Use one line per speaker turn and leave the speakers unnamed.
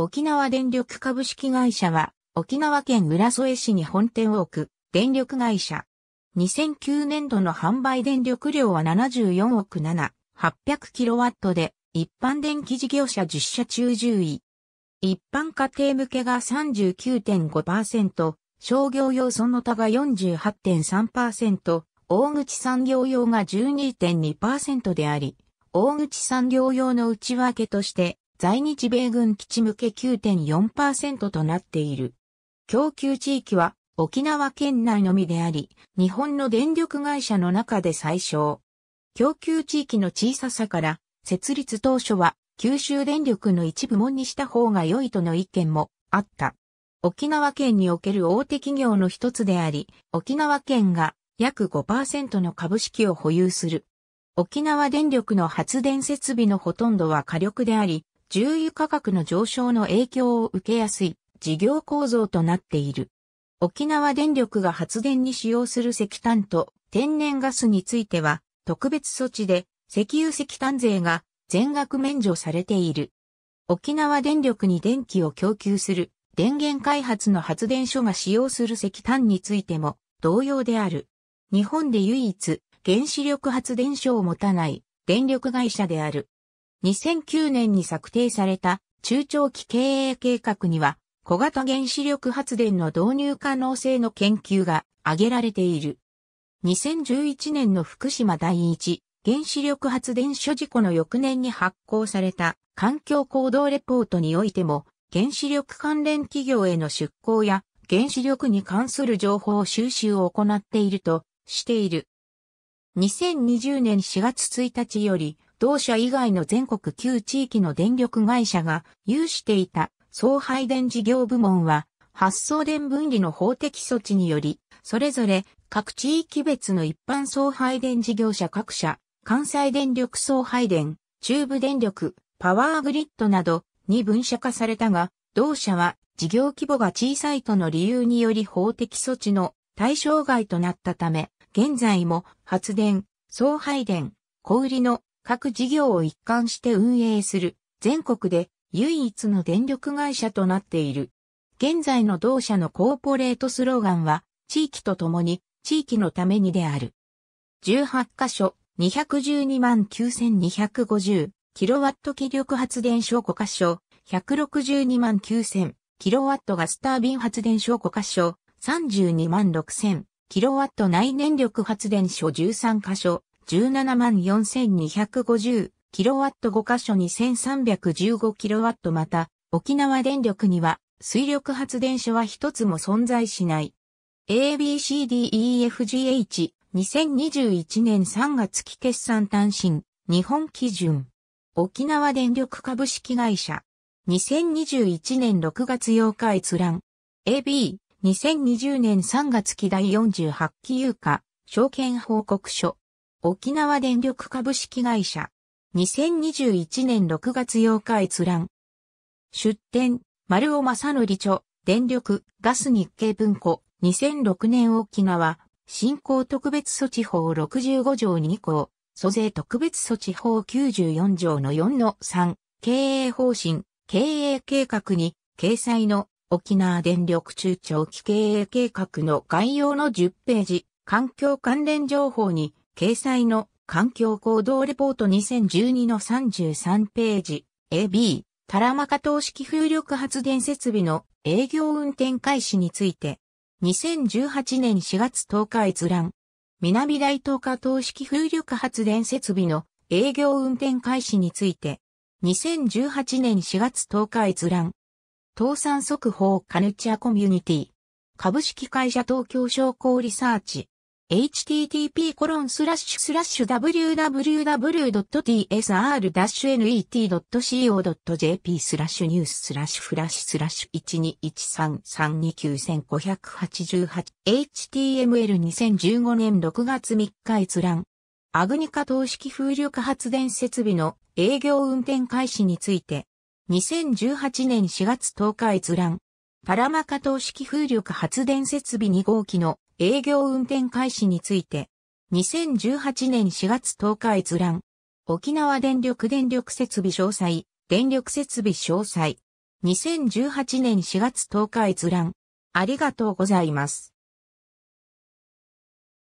沖縄電力株式会社は、沖縄県浦添市に本店を置く電力会社。2009年度の販売電力量は74億7、800kW で、一般電気事業者10社中10位。一般家庭向けが39.5%、商業用その他が48.3%、大口産業用が12.2%であり、大口産業用の内訳として、在日米軍基地向け9.4%となっている。供給地域は沖縄県内のみであり、日本の電力会社の中で最小。供給地域の小ささから、設立当初は九州電力の一部門にした方が良いとの意見もあった。沖縄県における大手企業の一つであり、沖縄県が約5%の株式を保有する。沖縄電力の発電設備のほとんどは火力であり、重油価格の上昇の影響を受けやすい事業構造となっている。沖縄電力が発電に使用する石炭と天然ガスについては特別措置で石油石炭税が全額免除されている。沖縄電力に電気を供給する電源開発の発電所が使用する石炭についても同様である。日本で唯一原子力発電所を持たない電力会社である。2009年に策定された中長期経営計画には小型原子力発電の導入可能性の研究が挙げられている。2011年の福島第一原子力発電所事故の翌年に発行された環境行動レポートにおいても原子力関連企業への出向や原子力に関する情報収集を行っているとしている。2020年4月1日より同社以外の全国旧地域の電力会社が有していた送配電事業部門は、発送電分離の法的措置により、それぞれ各地域別の一般送配電事業者各社、関西電力送配電、中部電力、パワーグリッドなどに分社化されたが、同社は事業規模が小さいとの理由により法的措置の対象外となったため、現在も発電、送配電、小売りの各事業を一貫して運営する全国で唯一の電力会社となっている。現在の同社のコーポレートスローガンは地域とともに地域のためにである。18カ所212万9250キロワット気力発電所5カ所162万9000キロワットガスタービン発電所5カ所32万6000キロワット内燃力発電所13カ所174,250キロワット5箇所に1315キロワットまた、沖縄電力には水力発電所は一つも存在しない。ABCDEFGH 2021年3月期決算単身日本基準沖縄電力株式会社2021年6月8日閲覧 AB2020 年3月期第48期有価証券報告書沖縄電力株式会社。2021年6月8日閲覧。出展、丸尾正則著、電力、ガス日経文庫、2006年沖縄、振興特別措置法65条2項、租税特別措置法94条の4の3、経営方針、経営計画に、掲載の沖縄電力中長期経営計画の概要の10ページ、環境関連情報に、掲載の環境行動レポート2012の33ページ AB タラマカ資機風力発電設備の営業運転開始について2018年4月10日閲覧南大東下資機風力発電設備の営業運転開始について2018年4月10日閲覧倒産速報カヌチャコミュニティ株式会社東京商工リサーチ http://www.tsr-net.co.jp スラッシュニューススラッシュフラッシュスラッシュ 12133295888html2015 年6月3日閲覧アグニカ投式風力発電設備の営業運転開始について2018年4月10日閲覧パラマカ投式風力発電設備2号機の営業運転開始について、2018年4月10日閲覧、沖縄電力電力設備詳細、電力設備詳細、2018年4月10日閲覧、ありがとうございます。